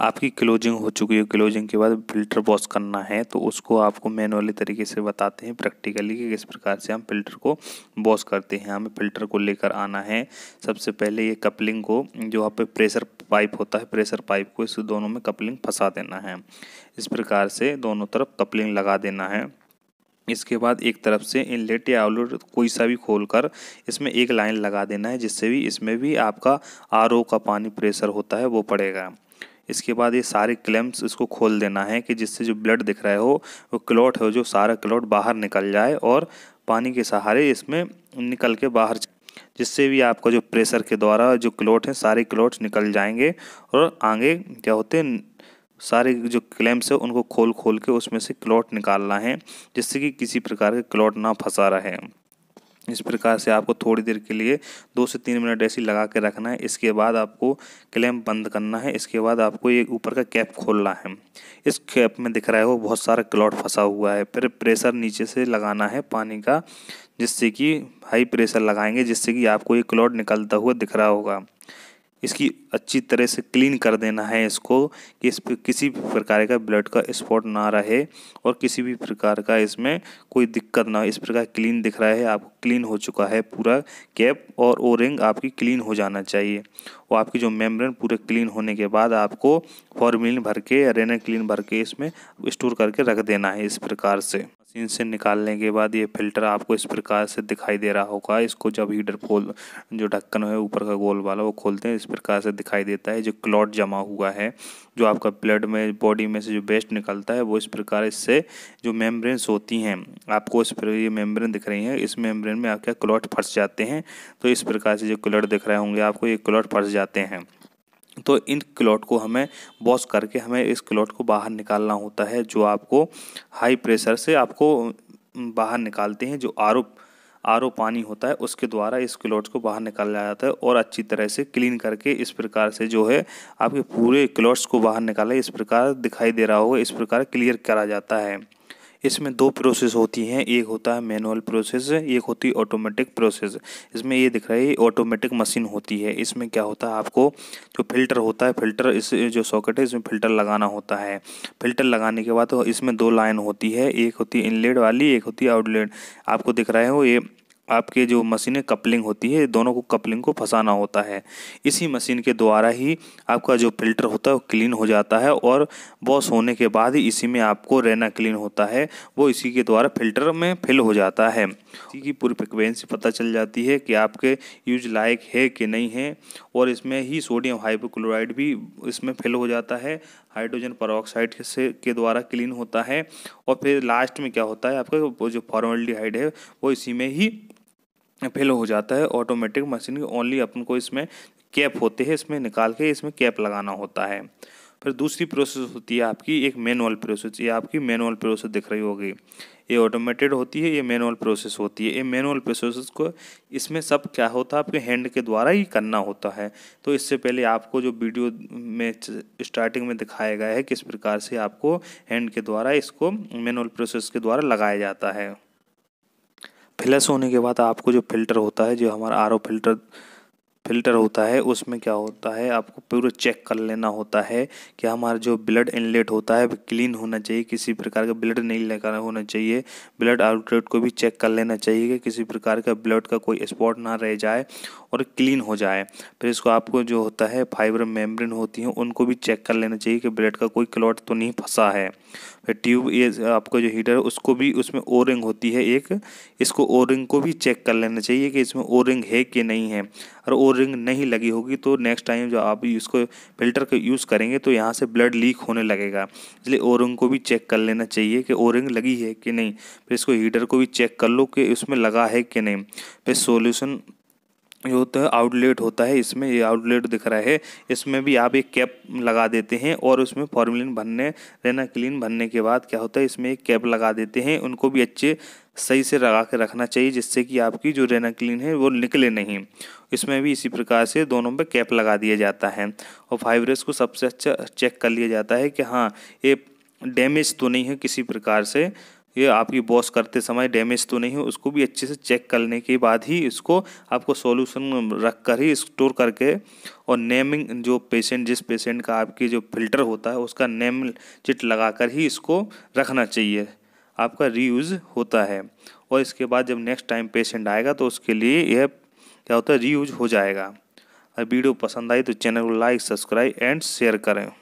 आपकी क्लोजिंग हो चुकी है क्लोजिंग के बाद फिल्टर वॉश करना है तो उसको आपको मैनुअली तरीके से बताते हैं प्रैक्टिकली कि किस प्रकार से हम फिल्टर को वॉश करते हैं हमें फिल्टर को लेकर आना है सबसे पहले ये कपलिंग को जो आप पे प्रेशर पाइप होता है प्रेशर पाइप को इस दोनों में कपलिंग फंसा देना है इस प्रकार से दोनों तरफ कपलिंग लगा देना है इसके बाद एक तरफ से इनलेट या आउटलेट कोई सा भी खोल कर इसमें एक लाइन लगा देना है जिससे भी इसमें भी आपका आर का पानी प्रेशर होता है वो पड़ेगा इसके बाद ये सारे क्लेम्स इसको खोल देना है कि जिससे जो ब्लड दिख रहा हो वो क्लॉट हो जो सारा क्लॉट बाहर निकल जाए और पानी के सहारे इसमें निकल के बाहर जिससे भी आपका जो प्रेशर के द्वारा जो क्लॉट हैं सारे क्लॉट्स निकल जाएंगे और आगे क्या होते हैं सारे जो क्लेम्स है उनको खोल खोल के उसमें से क्लॉट निकालना है जिससे कि किसी प्रकार के क्लॉट ना फंसा रहे इस प्रकार से आपको थोड़ी देर के लिए दो से तीन मिनट ऐसी लगा के रखना है इसके बाद आपको क्लैम्प बंद करना है इसके बाद आपको ये ऊपर का कैप खोलना है इस कैप में दिख रहा है वो बहुत सारा क्लॉट फंसा हुआ है फिर प्रेशर नीचे से लगाना है पानी का जिससे कि हाई प्रेशर लगाएंगे जिससे कि आपको ये क्लॉट निकलता हुआ दिख रहा होगा इसकी अच्छी तरह से क्लीन कर देना है इसको कि इस पर किसी भी प्रकार का ब्लड का स्पॉट ना रहे और किसी भी प्रकार का इसमें कोई दिक्कत ना हो इस प्रकार क्लीन दिख रहा है आपको क्लीन हो चुका है पूरा कैप और ओ रिंग आपकी क्लीन हो जाना चाहिए आपकी जो मेम्ब्रेन पूरे क्लीन होने के बाद आपको फॉर्मिलिन भर के रेना क्लीन भर के इसमें स्टोर करके रख देना है इस प्रकार से मशीन से निकालने के बाद ये फिल्टर आपको इस प्रकार से दिखाई दे रहा होगा इसको जब हीटर खोल जो ढक्कन है ऊपर का गोल वाला वो खोलते हैं इस प्रकार से दिखाई देता है जो क्लॉट जमा हुआ है जो आपका ब्लड में बॉडी में से जो बेस्ट निकलता है वो इस प्रकार इससे जो मेम्ब्रेन्स होती हैं आपको इस पर ये मेम्ब्रेन दिख रही है इस मेम्ब्रेन में आपके क्लॉट फंस जाते हैं तो इस प्रकार से जो क्लॉट दिख रहे होंगे आपको ये क्लॉट फंस जाते जाते हैं तो इन क्लॉट को हमें वॉश करके हमें इस क्लॉट को बाहर निकालना होता है जो आपको हाई प्रेशर से आपको बाहर निकालते हैं जो आर आर पानी होता है उसके द्वारा इस क्लॉट्स को बाहर निकाला जाता है और अच्छी तरह से क्लीन करके इस प्रकार से जो है आपके पूरे क्लॉट्स को बाहर निकाला इस प्रकार दिखाई दे रहा होगा इस प्रकार क्लियर करा जाता है इसमें दो प्रोसेस होती हैं एक होता है मैनुअल प्रोसेस एक होती है ऑटोमेटिक प्रोसेस इसमें ये दिख रहा है ऑटोमेटिक मशीन होती है इसमें क्या होता है आपको जो फिल्टर होता है फिल्टर इस जो सॉकेट है इसमें फिल्टर लगाना होता है फिल्टर लगाने के बाद इसमें दो लाइन होती है एक होती है इनलेट वाली एक होती है आउटलेट आपको दिख रहा है वो ये आपके जो मशीनें कपलिंग होती है दोनों को कपलिंग को फंसाना होता है इसी मशीन के द्वारा ही आपका जो फिल्टर होता है वो क्लीन हो जाता है और वॉश होने के बाद ही इसी में आपको रहना क्लीन होता है वो इसी के द्वारा फिल्टर में फिल हो जाता है इसी की पूरी फ्रिक्वेंसी पता चल जाती है कि आपके यूज लायक है कि नहीं है और इसमें ही सोडियम हाइपोक्लोराइड भी इसमें फिल हो जाता है हाइड्रोजन परऑक्साइड से के द्वारा क्लीन होता है और फिर लास्ट में क्या होता है आपका जो फॉर्मेलिटीहाइड है वो इसी में ही फेल हो जाता है ऑटोमेटिक मशीन की ओनली अपन को इसमें कैप होते हैं इसमें निकाल के इसमें कैप लगाना होता है फिर दूसरी प्रोसेस होती है आपकी एक मैनुअल प्रोसेस ये आपकी मैनुअल प्रोसेस दिख रही होगी ये ऑटोमेटेड होती है ये मैनुअल प्रोसेस होती है ये मैनुअल प्रोसेस को इसमें सब क्या होता है आपके हैंड के द्वारा ही करना होता है तो इससे पहले आपको जो वीडियो में स्टार्टिंग में दिखाया गया है किस प्रकार से आपको हैंड के द्वारा इसको मैनुअल प्रोसेस के द्वारा लगाया जाता है फ्लस होने के बाद आपको जो फिल्टर होता है जो हमारा आर फिल्टर फिल्टर होता है उसमें क्या होता है आपको पूरा चेक कर लेना होता है कि हमारा जो ब्लड इनलेट होता है क्लीन होना चाहिए किसी प्रकार का ब्लड नहीं लगा होना चाहिए ब्लड आउटलेट को भी चेक कर लेना चाहिए कि किसी प्रकार का ब्लड का कोई स्पॉट ना रह जाए और क्लीन हो जाए फिर इसको आपको जो होता है फाइबर मेम्ब्रेन होती हैं उनको भी चेक कर लेना चाहिए कि ब्लड का कोई क्लॉट तो नहीं फंसा है फिर ट्यूब ये आपका जो हीटर है उसको भी उसमें ओ रिंग होती है एक इसको ओ रिंग को भी चेक कर लेना चाहिए कि इसमें ओ रिंग है कि नहीं है और ओ रिंग नहीं लगी होगी तो नेक्स्ट टाइम जो आप इसको फिल्टर का यूज़ करेंगे तो यहाँ से ब्लड लीक होने लगेगा इसलिए ओ रिंग को भी चेक कर लेना चाहिए कि ओ रिंग लगी है कि नहीं फिर इसको हीटर को भी चेक कर लो कि उसमें लगा है कि नहीं फिर सोल्यूशन होता है आउटलेट होता है इसमें ये आउटलेट दिख रहा है इसमें भी आप एक कैप लगा देते हैं और उसमें फॉर्मुलिन भरने रहना क्लीन भरने के बाद क्या होता है इसमें एक कैप लगा देते हैं उनको भी अच्छे सही से लगा के रखना चाहिए जिससे कि आपकी जो रेना क्लीन है वो निकले नहीं इसमें भी इसी प्रकार से दोनों पर कैप लगा दिया जाता है और फाइवरेस को सबसे अच्छा चेक कर लिया जाता है कि हाँ ये डैमेज तो नहीं है किसी प्रकार से ये आपकी बॉस करते समय डैमेज तो नहीं हो उसको भी अच्छे से चेक करने के बाद ही इसको आपको सॉल्यूशन रख कर ही स्टोर करके और नेमिंग जो पेशेंट जिस पेशेंट का आपकी जो फिल्टर होता है उसका नेम चिट लगा कर ही इसको रखना चाहिए आपका रीयूज़ होता है और इसके बाद जब नेक्स्ट टाइम पेशेंट आएगा तो उसके लिए यह क्या होता है रीयूज हो जाएगा और वीडियो पसंद आई तो चैनल को लाइक सब्सक्राइब एंड शेयर करें